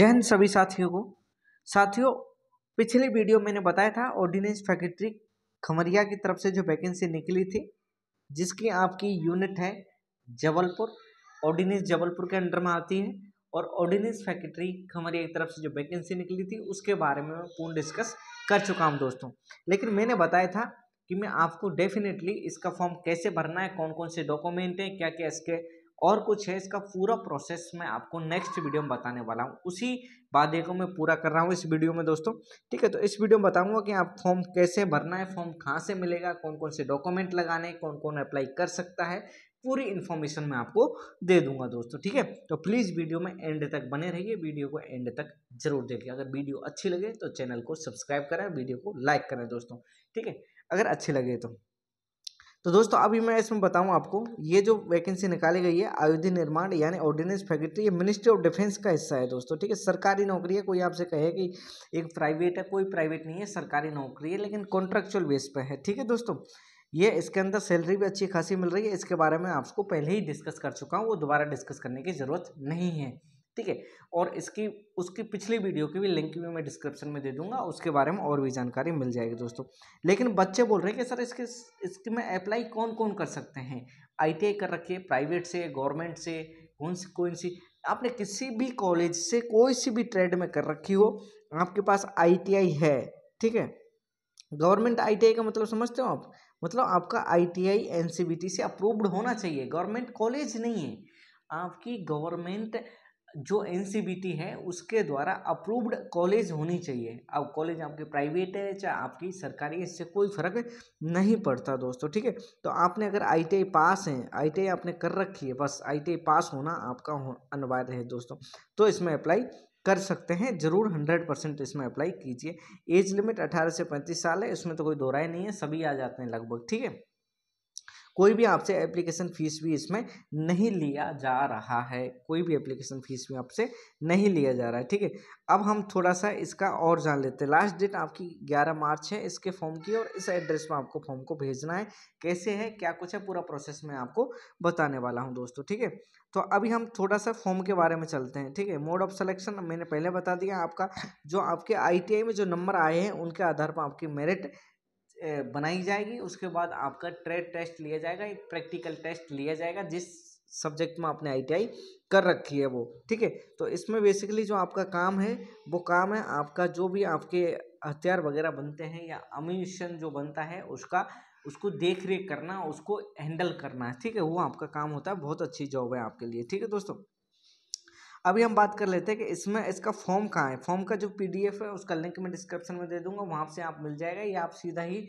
जय हिंद सभी साथियों को साथियों पिछले वीडियो मैंने बताया था ऑर्डिनेंस फैक्ट्री खमरिया की तरफ से जो वैकेंसी निकली थी जिसकी आपकी यूनिट है जबलपुर ऑर्डिनेंस जबलपुर के अंडर में आती है और ऑर्डिनेंस फैक्ट्री खमरिया की तरफ से जो वैकेंसी निकली थी उसके बारे में मैं पूर्ण डिस्कस कर चुका हूँ दोस्तों लेकिन मैंने बताया था कि मैं आपको डेफिनेटली इसका फॉर्म कैसे भरना है कौन कौन से डॉक्यूमेंट हैं क्या क्या इसके और कुछ है इसका पूरा प्रोसेस मैं आपको नेक्स्ट वीडियो में बताने वाला हूँ उसी वादे को मैं पूरा कर रहा हूँ इस वीडियो में दोस्तों ठीक है तो इस वीडियो में बताऊँगा कि आप फॉर्म कैसे भरना है फॉर्म कहाँ से मिलेगा कौन कौन से डॉक्यूमेंट लगाने कौन कौन अप्लाई कर सकता है पूरी इन्फॉर्मेशन मैं आपको दे दूंगा दोस्तों ठीक है तो प्लीज़ वीडियो में एंड तक बने रहिए वीडियो को एंड तक जरूर देखिए अगर वीडियो अच्छी लगे तो चैनल को सब्सक्राइब करें वीडियो को लाइक करें दोस्तों ठीक है अगर अच्छी लगे तो तो दोस्तों अभी मैं इसमें बताऊं आपको ये जो वैकेंसी निकाली गई है आयुध निर्माण यानी ऑर्डिनेंस फैक्ट्री ये मिनिस्ट्री ऑफ डिफेंस का हिस्सा है दोस्तों ठीक है सरकारी नौकरी है कोई आपसे कहे कि एक प्राइवेट है कोई प्राइवेट नहीं है सरकारी नौकरी है लेकिन कॉन्ट्रेक्चुअल बेस पर है ठीक है दोस्तों ये इसके अंदर सैलरी भी अच्छी खासी मिल रही है इसके बारे में आपको पहले ही डिस्कस कर चुका हूँ वो दोबारा डिस्कस करने की ज़रूरत नहीं है ठीक है और इसकी उसकी पिछली वीडियो की भी लिंक भी मैं डिस्क्रिप्शन में दे दूंगा उसके बारे में और भी जानकारी मिल जाएगी दोस्तों लेकिन बच्चे बोल रहे हैं कि सर इसके इसके में अप्लाई कौन कौन कर सकते हैं आई कर रखिए प्राइवेट से गवर्नमेंट से कौन सी कौन सी आपने किसी भी कॉलेज से कोई सी भी ट्रेड में कर रखी हो आपके पास आईटीआई है ठीक है गवर्नमेंट आईटीआई का मतलब समझते हो आप मतलब आपका आईटीआई एनसीबीटी से अप्रूव्ड होना चाहिए गवर्नमेंट कॉलेज नहीं है आपकी गवर्नमेंट जो एन है उसके द्वारा अप्रूव्ड कॉलेज होनी चाहिए अब कॉलेज आपके प्राइवेट है चाहे आपकी सरकारी है इससे कोई फ़र्क नहीं पड़ता दोस्तों ठीक है तो आपने अगर आई पास हैं आई आपने कर रखी है बस आई पास होना आपका हो, अनिवार्य है दोस्तों तो इसमें अप्लाई कर सकते हैं जरूर हंड्रेड परसेंट इसमें अप्लाई कीजिए एज लिमिट अठारह से पैंतीस साल है इसमें तो कोई दोहराए नहीं है सभी आ जाते हैं लगभग ठीक है कोई भी आपसे एप्लीकेशन फ़ीस भी इसमें नहीं लिया जा रहा है कोई भी एप्लीकेशन फ़ीस भी आपसे नहीं लिया जा रहा है ठीक है अब हम थोड़ा सा इसका और जान लेते हैं लास्ट डेट आपकी ग्यारह मार्च है इसके फॉर्म की और इस एड्रेस में आपको फॉर्म को भेजना है कैसे है क्या कुछ है पूरा प्रोसेस मैं आपको बताने वाला हूँ दोस्तों ठीक है तो अभी हम थोड़ा सा फॉर्म के बारे में चलते हैं ठीक है मोड ऑफ सिलेक्शन मैंने पहले बता दिया आपका जो आपके आई में जो नंबर आए हैं उनके आधार पर आपकी मेरिट बनाई जाएगी उसके बाद आपका ट्रेड टेस्ट लिया जाएगा एक प्रैक्टिकल टेस्ट लिया जाएगा जिस सब्जेक्ट में आपने आईटीआई कर रखी है वो ठीक है तो इसमें बेसिकली जो आपका काम है वो काम है आपका जो भी आपके हथियार वगैरह बनते हैं या अम्यूशन जो बनता है उसका उसको देख रेख करना उसको हैंडल करना ठीक है वो आपका काम होता है बहुत अच्छी जॉब है आपके लिए ठीक है दोस्तों अभी हम बात कर लेते हैं कि इसमें इसका फॉर्म कहाँ है फॉर्म का जो पीडीएफ है उसका लिंक मैं डिस्क्रिप्शन में दे दूंगा वहाँ से आप मिल जाएगा या आप सीधा ही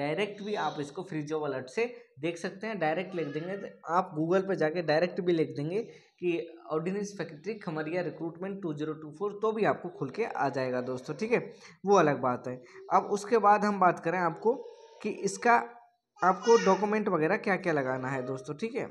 डायरेक्ट भी आप इसको फ्री जॉब अलर्ट से देख सकते हैं डायरेक्ट लिख देंगे तो आप गूगल पर जाके डायरेक्ट भी लिख देंगे कि ordnance factory Khamaria recruitment two zero two four तो भी आपको खुल के आ जाएगा दोस्तों ठीक है वो अलग बात है अब उसके बाद हम बात करें आपको कि इसका आपको डॉक्यूमेंट वगैरह क्या क्या लगाना है दोस्तों ठीक है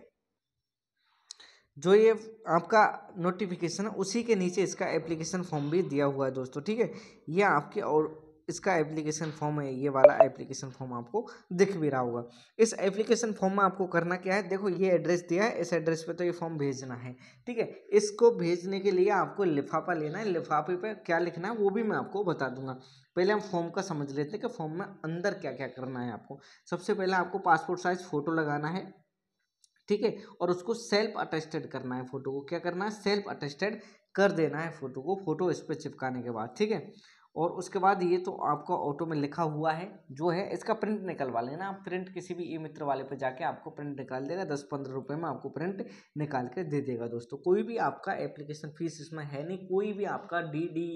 जो ये आपका नोटिफिकेशन है उसी के नीचे इसका एप्लीकेशन फॉर्म भी दिया हुआ है दोस्तों ठीक है ये आपके और इसका एप्लीकेशन फॉर्म है ये वाला एप्लीकेशन फॉर्म आपको दिख भी रहा होगा इस एप्लीकेशन फॉर्म में आपको करना क्या है देखो ये एड्रेस दिया है इस एड्रेस पे तो ये फॉर्म भेजना है ठीक है इसको भेजने के लिए आपको लिफाफा लेना है लिफाफे पे क्या लिखना है वो भी मैं आपको बता दूंगा पहले हम फॉर्म का समझ लेते हैं कि फॉर्म में अंदर क्या क्या करना है आपको सबसे पहले आपको पासपोर्ट साइज़ फ़ोटो लगाना है ठीक है और उसको सेल्फ अटेस्टेड करना है फोटो को क्या करना है सेल्फ अटेस्टेड कर देना है फोटो को फोटो इस पर चिपकाने के बाद ठीक है और उसके बाद ये तो आपका ऑटो में लिखा हुआ है जो है इसका प्रिंट निकलवा लेना आप प्रिंट किसी भी ई मित्र वाले पे जाके आपको प्रिंट निकाल देगा दस पंद्रह रुपये में आपको प्रिंट निकाल के दे देगा दोस्तों कोई भी आपका एप्लीकेशन फीस इसमें है नहीं कोई भी आपका D D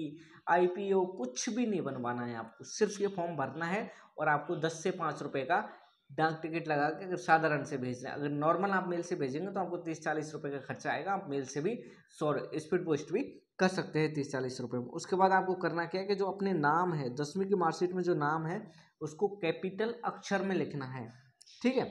I P O कुछ भी नहीं बनवाना है आपको सिर्फ ये फॉर्म भरना है और आपको दस से पाँच रुपये का डाक टिकट लगा के अगर साधारण से भेज रहे हैं अगर नॉर्मल आप मेल से भेजेंगे तो आपको तीस चालीस रुपये का खर्चा आएगा आप मेल से भी सॉरी स्पीड पोस्ट भी कर सकते हैं तीस चालीस रुपये में उसके बाद आपको करना क्या है कि जो अपने नाम है दसवीं की मार्कशीट में जो नाम है उसको कैपिटल अक्षर में लिखना है ठीक है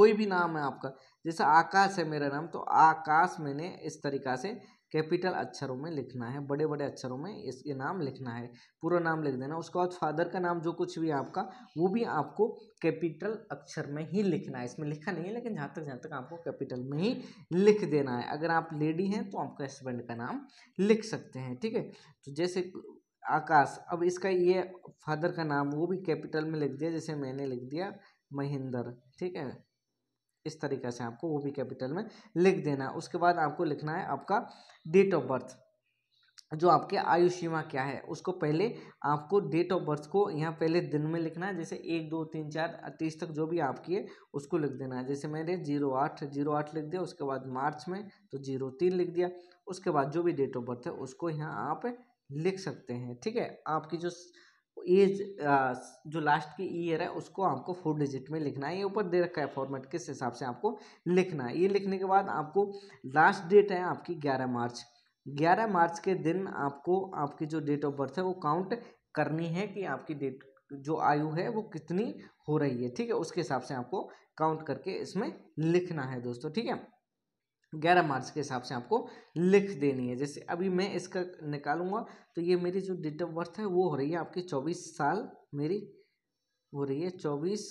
कोई भी नाम है आपका जैसे आकाश है मेरा नाम तो आकाश मैंने इस तरीका से कैपिटल अक्षरों में लिखना है बड़े बड़े अक्षरों में इसके नाम लिखना है पूरा नाम लिख देना उसके बाद फादर का नाम जो कुछ भी है आपका वो भी आपको कैपिटल अक्षर में ही लिखना है इसमें लिखा नहीं है लेकिन जहाँ तक जहाँ तक आपको कैपिटल में ही लिख देना है अगर आप लेडी हैं तो आपका हस्बैंड का नाम लिख सकते हैं ठीक है तो जैसे आकाश अब इसका ये फादर का नाम वो भी कैपिटल में लिख दिया जैसे मैंने लिख दिया महेंद्र ठीक है इस तरीके से आपको वो भी कैपिटल में लिख देना है उसके बाद आपको लिखना है आपका डेट ऑफ बर्थ जो आपके आयु सीमा क्या है उसको पहले आपको डेट ऑफ बर्थ को यहाँ पहले दिन में लिखना है जैसे एक दो तीन चार तीस तक जो भी आपकी है उसको लिख देना है जैसे मैंने जीरो आठ जीरो आठ लिख दिया उसके बाद मार्च में तो जीरो तीन लिख दिया उसके बाद जो भी डेट ऑफ बर्थ है उसको यहाँ आप लिख सकते हैं ठीक है आपकी जो एज जो लास्ट की ईयर है उसको आपको फोर डिजिट में लिखना है ये ऊपर दे रखा है फॉर्मेट किस हिसाब से आपको लिखना है ये लिखने के बाद आपको लास्ट डेट है आपकी ग्यारह मार्च ग्यारह मार्च के दिन आपको आपकी जो डेट ऑफ बर्थ है वो काउंट करनी है कि आपकी डेट जो आयु है वो कितनी हो रही है ठीक है उसके हिसाब से आपको काउंट करके इसमें लिखना है दोस्तों ठीक है ग्यारह मार्च के हिसाब से आपको लिख देनी है जैसे अभी मैं इसका निकालूंगा तो ये मेरी जो डेट ऑफ बर्थ है वो हो रही है आपकी चौबीस साल मेरी हो रही है चौबीस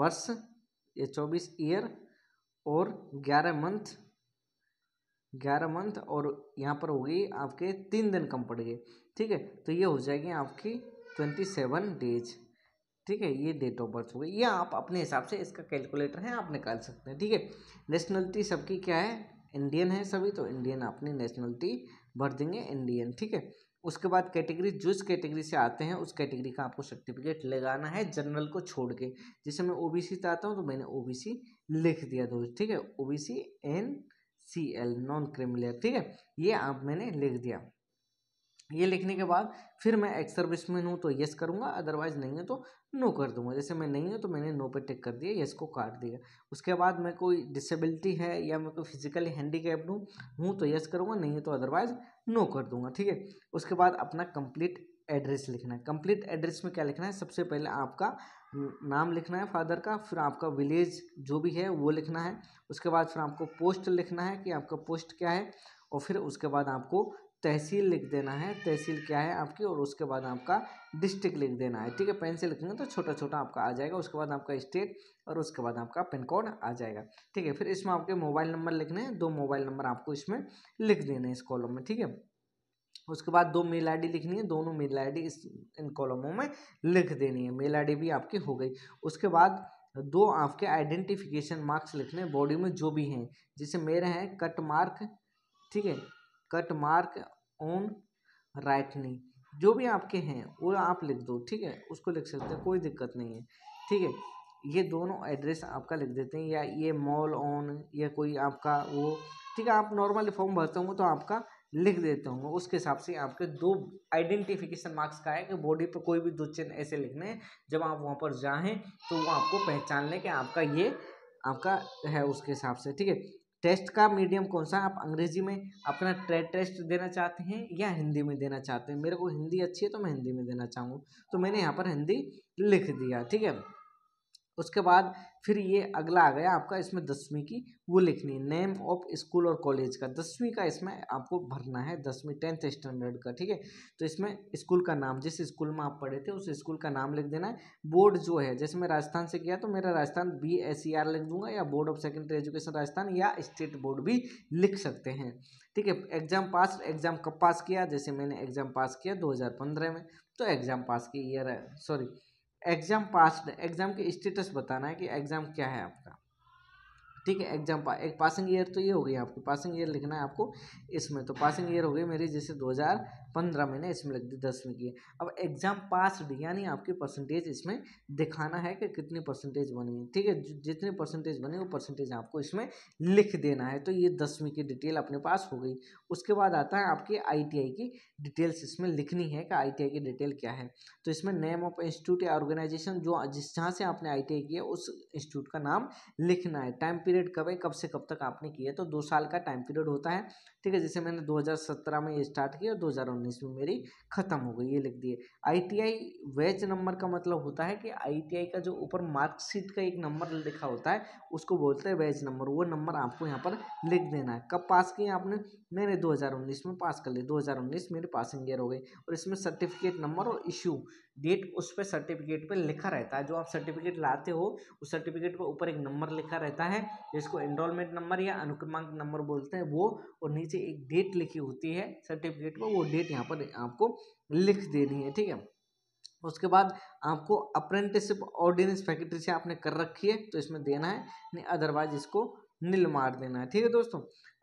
वर्ष ये चौबीस ईयर और ग्यारह मंथ ग्यारह मंथ और यहाँ पर होगी आपके तीन दिन कम पड़ गए ठीक है तो ये हो जाएगी आपकी ट्वेंटी सेवन डेज ठीक है ये डेट ऑफ बर्थ हो गई या आप अपने हिसाब से इसका कैलकुलेटर है आप निकाल सकते हैं ठीक है नेशनलिटी सबकी क्या है इंडियन है सभी तो इंडियन अपनी नेशनलिटी भर देंगे इंडियन ठीक है उसके बाद कैटेगरी जिस कैटेगरी से आते हैं उस कैटेगरी का आपको सर्टिफिकेट लगाना है जनरल को छोड़ के जैसे मैं ओबीसी से आता हूँ तो मैंने ओबीसी लिख दिया दोस्त ठीक है OBC N C L non criminal ठीक है ये आप मैंने लिख दिया ये लिखने के बाद फिर मैं एक्स सर्विसमैन हूँ तो यस करूँगा अदरवाइज नहीं है तो नो कर दूंगा जैसे मैं नहीं हूँ तो मैंने नो पे टिक कर दिया यस को काट दिया उसके बाद मैं कोई डिसेबिलिटी है या मैं कोई फिजिकली हैंडीकैप्ड हूँ हूँ तो यस करूँगा नहीं है तो अदरवाइज नो कर दूंगा ठीक है उसके बाद अपना कंप्लीट एड्रेस लिखना है कंप्लीट एड्रेस में क्या लिखना है सबसे पहले आपका नाम लिखना है फादर का फिर आपका विलेज जो भी है वो लिखना है उसके बाद फिर आपको पोस्ट लिखना है कि आपका पोस्ट क्या है और फिर उसके बाद आपको तहसील लिख देना है तहसील क्या है आपकी और उसके बाद आपका डिस्ट्रिक्ट लिख देना है ठीक है पेन से लिखेंगे तो छोटा छोटा आपका आ जाएगा उसके बाद आपका स्टेट और उसके बाद आपका पिन कोड आ जाएगा ठीक है फिर इसमें आपके मोबाइल नंबर लिखने हैं दो मोबाइल नंबर आपको इसमें लिख देने इस कॉलम में ठीक है उसके बाद दो मेल आई लिखनी है दोनों मेल आई इस इन कॉलमों में लिख देनी है मेल आई भी आपकी हो गई उसके बाद दो आपके आइडेंटिफिकेशन मार्क्स लिखने बॉडी में जो भी हैं जैसे मेरे हैं कट मार्क ठीक है cut mark on right knee जो भी आपके हैं वो आप लिख दो ठीक है उसको लिख सकते हैं कोई दिक्कत नहीं है ठीक है ये दोनों एड्रेस आपका लिख देते हैं या ये मॉल ऑन या कोई आपका वो ठीक है आप नॉर्मली फॉर्म भरते होंगे तो आपका लिख देते होंगे उसके हिसाब से आपके दो आइडेंटिफिकेशन मार्क्स का है कि बॉडी पर कोई भी दो चिन्ह ऐसे लिखने हैं जब आप वहाँ पर जाएँ तो वो आपको पहचान लें कि आपका ये आपका है उसके हिसाब से ठीक है टेस्ट का मीडियम कौन सा आप अंग्रेजी में अपना ट्रेड टेस्ट देना चाहते हैं या हिंदी में देना चाहते हैं मेरे को हिंदी अच्छी है तो मैं हिंदी में देना चाहूँगा तो मैंने यहाँ पर हिंदी लिख दिया ठीक है उसके बाद फिर ये अगला आ गया आपका इसमें दसवीं की वो लिखनी है नेम ऑफ स्कूल और कॉलेज का दसवीं का इसमें आपको भरना है दसवीं टेंथ स्टैंडर्ड का ठीक है तो इसमें स्कूल का नाम जिस स्कूल में आप पढ़े थे उस स्कूल का नाम लिख देना है बोर्ड जो है जैसे मैं राजस्थान से गया तो मेरा Rajasthan B S C R लिख दूंगा या board of secondary education Rajasthan या स्टेट बोर्ड भी लिख सकते हैं ठीक है एग्जाम पास एग्जाम कब पास किया जैसे मैंने एग्जाम पास किया पंद्रह में तो एग्जाम पास की ईयर है सॉरी एग्ज़ाम पास्ड एग्ज़ाम के स्टेटस बताना है कि एग्ज़ाम क्या है आपका ठीक है एग्जाम पा एक पासिंग ईयर तो ये हो गई आपकी पासिंग ईयर लिखना है आपको इसमें तो पासिंग ईयर हो गई मेरी जैसे 2015 में ना इसमें लग दी दसवीं की अब एग्जाम पासड यानी आपकी परसेंटेज इसमें दिखाना है कि कितनी परसेंटेज बनी है ठीक है जितनी परसेंटेज बनी वो परसेंटेज आपको इसमें लिख देना है तो ये दसवीं की डिटेल अपने पास हो गई उसके बाद आता है आपकी आईटीआई की डिटेल्स इसमें लिखनी है कि आईटीआई की डिटेल क्या है तो इसमें नेम ऑफ इंस्टीट्यूट या ऑर्गेनाइजेशन जो जिस जहाँ से आपने आईटीआई किया उस इंस्टीट्यूट का नाम लिखना है टाइम पीरियड कब है कब से कब तक आपने किया तो दो साल का टाइम पीरियड होता है ठीक है जैसे मैंने 2017 में ये स्टार्ट किया और 2019 में मेरी ख़त्म हो गई ये लिख दिए आईटीआई वेज नंबर का मतलब होता है कि आईटीआई का जो ऊपर मार्कशीट का एक नंबर लिखा होता है उसको बोलते हैं वेज नंबर वो नंबर आपको यहाँ पर लिख देना है कब पास किया आपने मैंने 2019 में पास कर लिया 2019 मेरे पासिंग ईयर हो गई और इसमें सर्टिफिकेट नंबर और इशू डेट उस पर सर्टिफिकेट पर लिखा रहता है जो आप सर्टिफिकेट लाते हो उस सर्टिफिकेट पर ऊपर एक नंबर लिखा रहता है जिसको एनरोलमेंट नंबर या अनुक्रमांक नंबर बोलते हैं वो और नीचे नीचे एक डेट लिखी होती है सर्टिफिकेट में वो डेट यहाँ पर आपको लिख देनी है ठीक है उसके बाद आपको अप्रेंटिसिप ऑर्डिनेंस फैक्ट्री से आपने कर रखी है तो इसमें देना है नहीं अदरवाइज इसको नील मार देना है ठीक है दोस्तों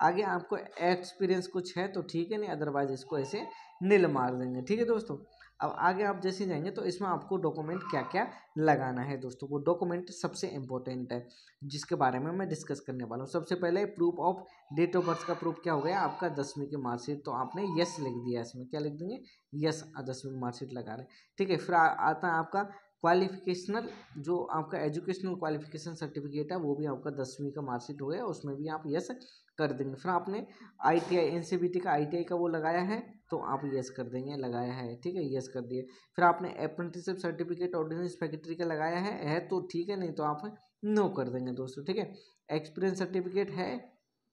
आगे आपको एक्सपीरियंस कुछ है तो ठीक है नहीं अदरवाइज इसको ऐसे नील मार देंगे ठीक है दोस्तों अब आगे आप जैसे जाएंगे तो इसमें आपको डॉक्यूमेंट क्या क्या लगाना है दोस्तों वो डॉक्यूमेंट सबसे इम्पोर्टेंट है जिसके बारे में मैं डिस्कस करने वाला हूँ सबसे पहले proof of date of birth का प्रूफ क्या हो गया आपका दसवीं की मार्कशीट तो आपने यस लिख दिया इसमें क्या लिख देंगे यस दसवीं मार्कशीट लगा रहे ठीक है फिर आता है आपका क्वालिफिकेशनल जो आपका एजुकेशनल क्वालिफिकेशन सर्टिफिकेट है वो भी आपका दसवीं का मार्कशीट हो गया उसमें भी आप यस कर देंगे फिर आपने I T I N C B T का आई टी आई का वो लगाया है तो आप यस कर देंगे लगाया है ठीक है यस कर दिए फिर आपने अप्रेंटिसशिप सर्टिफिकेट ऑर्डिनेंस फैक्ट्री का लगाया है है तो ठीक है नहीं तो आप नो कर देंगे दोस्तों ठीक है एक्सपीरियंस सर्टिफिकेट है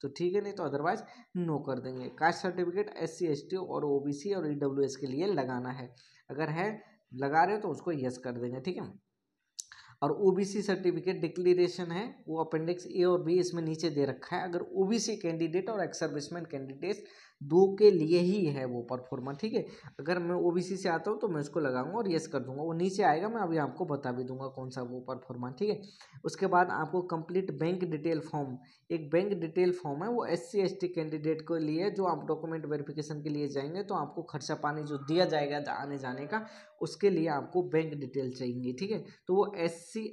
तो ठीक है नहीं तो अदरवाइज नो कर देंगे caste certificate S C S T और ओ बी सी और ई डब्ल्यू एस के लिए लगाना है अगर है लगा रहे हो तो उसको यस कर देंगे ठीक है और ओबीसी सर्टिफिकेट डिक्लेरेशन है वो अपेंडिक्स ए और बी इसमें नीचे दे रखा है अगर ओबीसी कैंडिडेट और एक्स सर्विसमैन कैंडिडेट दो के लिए ही है वो परफॉर्मा ठीक है अगर मैं ओबीसी से आता हूँ तो मैं उसको लगाऊंगा और येस कर दूंगा वो नीचे आएगा मैं अभी आपको बता भी दूंगा कौन सा वो परफॉर्मा ठीक है उसके बाद आपको कंप्लीट बैंक डिटेल फॉर्म एक बैंक डिटेल फॉर्म है वो एस सी कैंडिडेट के लिए जो आप डॉक्यूमेंट वेरिफिकेशन के लिए जाएंगे तो आपको खर्चा पानी जो दिया जाएगा आने जाने का उसके लिए आपको बैंक डिटेल चाहिए ठीक है तो वो एस सी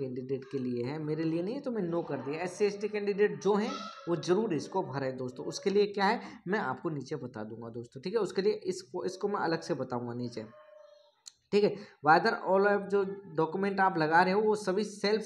कैंडिडेट के लिए है मेरे लिए नहीं तो मैं नो कर दिया एस सी कैंडिडेट जो हैं वो ज़रूर इसको भरें दोस्तों उसके लिए क्या है मैं आपको नीचे बता दूंगा दोस्तों ठीक है उसके लिए इसको इसको मैं अलग से बताऊंगा नीचे ठीक है वादर ऑल ऑफ जो डॉक्यूमेंट आप लगा रहे हो वो सभी सेल्फ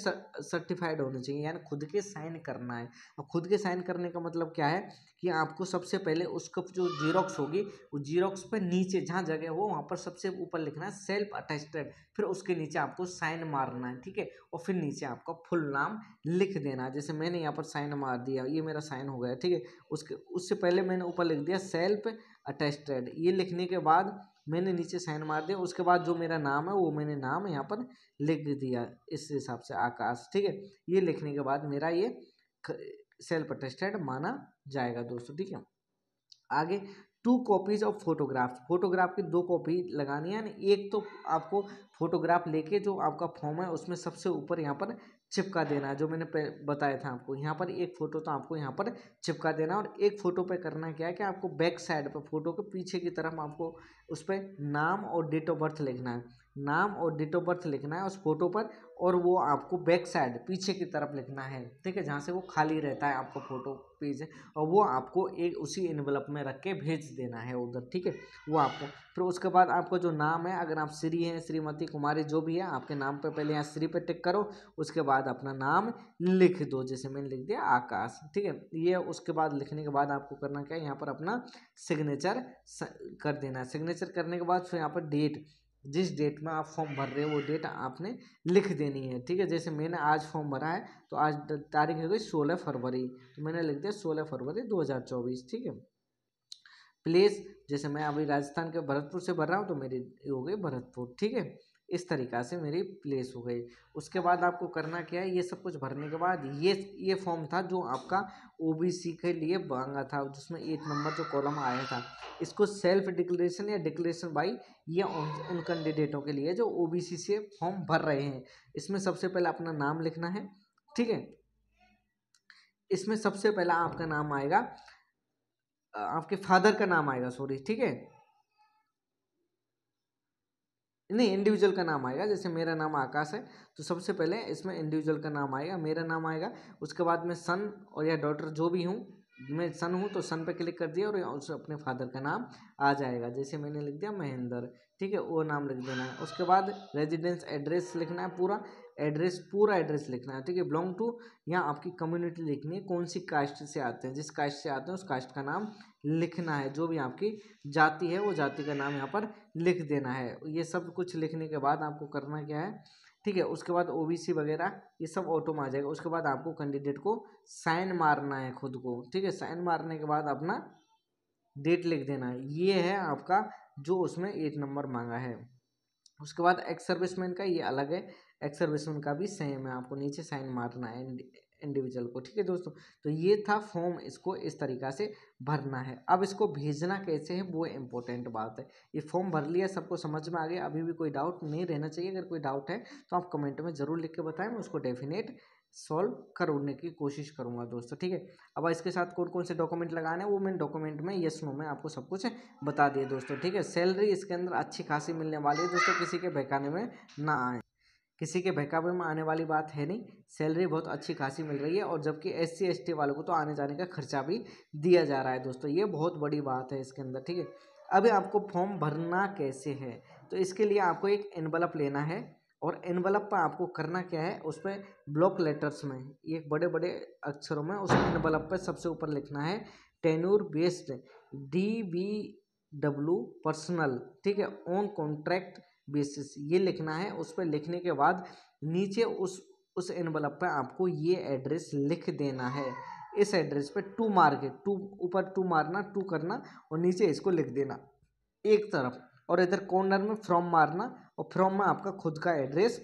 सर्टिफाइड होने चाहिए यानी खुद के साइन करना है और खुद के साइन करने का मतलब क्या है कि आपको सबसे पहले उसका जो जीरोक्स होगी वो जीरोक्स पर नीचे जहाँ जगह हो वहाँ पर सबसे ऊपर लिखना है सेल्फ अटेस्टेड फिर उसके नीचे आपको साइन मारना है ठीक है और फिर नीचे आपका फुल नाम लिख देना है जैसे मैंने यहाँ पर साइन मार दिया ये मेरा साइन हो गया ठीक है उसके उससे पहले मैंने ऊपर लिख दिया सेल्फ अटेस्टेड ये लिखने के बाद मैंने नीचे साइन मार दिया उसके बाद जो मेरा नाम है वो मैंने नाम यहाँ पर लिख दिया इस हिसाब से आकाश ठीक है ये लिखने के बाद मेरा ये सेल्फ अटेस्टेड माना जाएगा दोस्तों ठीक है आगे two copies of photograph photograph की दो कॉपी लगानी है एक तो आपको फोटोग्राफ लेके जो आपका फॉर्म है उसमें सबसे ऊपर यहाँ पर चिपका देना है जो मैंने बताया था आपको यहाँ पर एक फ़ोटो तो आपको यहाँ पर चिपका देना और एक फ़ोटो पे करना क्या है कि आपको बैक साइड पर फ़ोटो के पीछे की तरफ आपको उस पर नाम और डेट ऑफ बर्थ लिखना है नाम और डेट ऑफ बर्थ लिखना है उस फोटो पर और वो आपको बैक साइड पीछे की तरफ लिखना है ठीक है जहाँ से वो खाली रहता है आपका फोटो पेज है और वो आपको एक उसी इन्वेलप में रख के भेज देना है उधर ठीक है वो आपको फिर उसके बाद आपका जो नाम है अगर आप श्री हैं श्रीमती कुमारी जो भी है आपके नाम पर पहले यहाँ श्री पर टिक करो उसके बाद अपना नाम लिख दो जैसे मैंने लिख दिया आकाश ठीक है ये उसके बाद लिखने के बाद आपको करना क्या है यहाँ पर अपना सिग्नेचर कर देना है सिग्नेचर करने के बाद फिर यहाँ पर डेट जिस डेट में आप फॉर्म भर रहे हो वो डेट आपने लिख देनी है ठीक है जैसे मैंने आज फॉर्म भरा है तो आज तारीख हो गई सोलह फरवरी तो मैंने लिख दिया सोलह फरवरी दो हज़ार चौबीस ठीक है प्लेस जैसे मैं अभी राजस्थान के भरतपुर से भर रहा हूँ तो मेरी हो गई भरतपुर ठीक है इस तरीक़ा से मेरी प्लेस हो गई उसके बाद आपको करना क्या है ये सब कुछ भरने के बाद ये ये फॉर्म था जो आपका ओ बी सी के लिए मांगा था जिसमें एक नंबर जो कॉलम आया था इसको सेल्फ डिक्लेरेशन या डिक्लेरेशन बाई ये उन कैंडिडेटों के लिए जो ओ बी सी से फॉर्म भर रहे हैं इसमें सबसे पहले अपना नाम लिखना है ठीक है इसमें सबसे पहला आपका नाम आएगा आपके फादर का नाम आएगा सॉरी ठीक है नहीं इंडिविजुअल का नाम आएगा जैसे मेरा नाम आकाश है तो सबसे पहले इसमें इंडिविजुअल का नाम आएगा मेरा नाम आएगा उसके बाद मैं सन और या डॉटर जो भी हूँ मैं सन हूँ तो सन पे क्लिक कर दिया और उस अपने फादर का नाम आ जाएगा जैसे मैंने लिख दिया महेंद्र ठीक है वो नाम लिख देना है उसके बाद रेजिडेंस एड्रेस लिखना है पूरा एड्रेस पूरा एड्रेस लिखना है ठीक है बिलोंग टू यहाँ आपकी कम्युनिटी लिखनी है कौन सी कास्ट से आते हैं जिस कास्ट से आते हैं उस कास्ट का नाम लिखना है जो भी आपकी जाति है वो जाति का नाम यहाँ पर लिख देना है ये सब कुछ लिखने के बाद आपको करना क्या है ठीक है उसके बाद ओबीसी वगैरह ये सब ऑटो में आ जाएगा उसके बाद आपको कैंडिडेट को साइन मारना है खुद को ठीक है साइन मारने के बाद अपना डेट लिख देना है ये है आपका जो उसमें एक नंबर मांगा है उसके बाद एक्स सर्विसमैन का ये अलग है एक्स सर्विसमैन का भी सेम है आपको नीचे साइन मारना है इंडिविजुअल को ठीक है दोस्तों तो ये था फॉर्म इसको इस तरीका से भरना है अब इसको भेजना कैसे है वो इम्पोर्टेंट बात है ये फॉर्म भर लिया सबको समझ में आ गया अभी भी कोई डाउट नहीं रहना चाहिए अगर कोई डाउट है तो आप कमेंट में ज़रूर लिख के बताएं मैं उसको डेफिनेट सॉल्व करने की कोशिश करूँगा दोस्तों ठीक है अब इसके साथ कौन कौन से डॉक्यूमेंट लगाने हैं वो मैंने डॉक्यूमेंट में यस नो में आपको सब कुछ बता दिया दोस्तों ठीक है सैलरी इसके अंदर अच्छी खासी मिलने वाली है दोस्तों किसी के बहकाने में ना आए किसी के बहकावे में आने वाली बात है नहीं सैलरी बहुत अच्छी खासी मिल रही है और जबकि एस सी एस टी वालों को तो आने जाने का खर्चा भी दिया जा रहा है दोस्तों ये बहुत बड़ी बात है इसके अंदर ठीक है अभी आपको फॉर्म भरना कैसे है तो इसके लिए आपको एक एनवलप लेना है और एनवलप पर आपको करना क्या है उस पर ब्लॉक लेटर्स में ये बड़े बड़े अक्षरों में उस एनवलप पर सबसे ऊपर लिखना है tenure based D B W personal ठीक है ऑन कॉन्ट्रैक्ट बेसिस ये लिखना है उस पर लिखने के बाद नीचे उस उस एनवलप पर आपको ये एड्रेस लिख देना है इस एड्रेस पे टू मार के टू ऊपर टू मारना टू करना और नीचे इसको लिख देना एक तरफ और इधर कॉर्नर में फ्रॉम मारना और फ्रॉम में आपका खुद का एड्रेस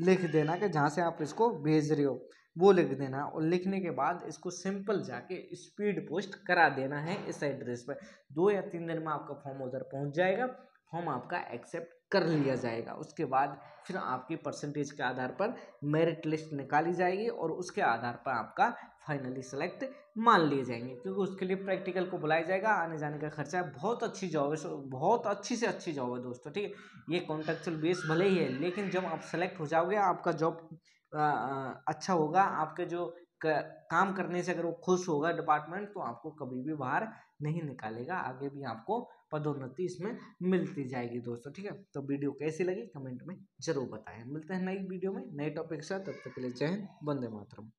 लिख देना कि जहाँ से आप इसको भेज रहे हो वो लिख देना और लिखने के बाद इसको सिंपल जाके स्पीड पोस्ट करा देना है इस एड्रेस पर दो या तीन दिन में आपका फॉर्म उधर पहुँच जाएगा फॉर्म आपका एक्सेप्ट कर लिया जाएगा उसके बाद फिर आपकी परसेंटेज के आधार पर मेरिट लिस्ट निकाली जाएगी और उसके आधार पर आपका फाइनली सेलेक्ट मान लिए जाएंगे क्योंकि उसके लिए प्रैक्टिकल को बुलाया जाएगा आने जाने का खर्चा बहुत अच्छी जॉब है बहुत अच्छी से अच्छी जॉब है दोस्तों ठीक है ये कॉन्ट्रेक्चुअल बेस भले ही है लेकिन जब आप सेलेक्ट हो जाओगे आपका जॉब अच्छा होगा आपके जो काम करने से अगर वो खुश होगा डिपार्टमेंट तो आपको कभी भी बाहर नहीं निकालेगा आगे भी आपको पदोन्नति इसमें मिलती जाएगी दोस्तों ठीक है तो वीडियो कैसी लगी कमेंट में जरूर बताएं मिलते हैं नई वीडियो में नए टॉपिक के साथ तब तक के लिए जय हिंद वंदे मातरम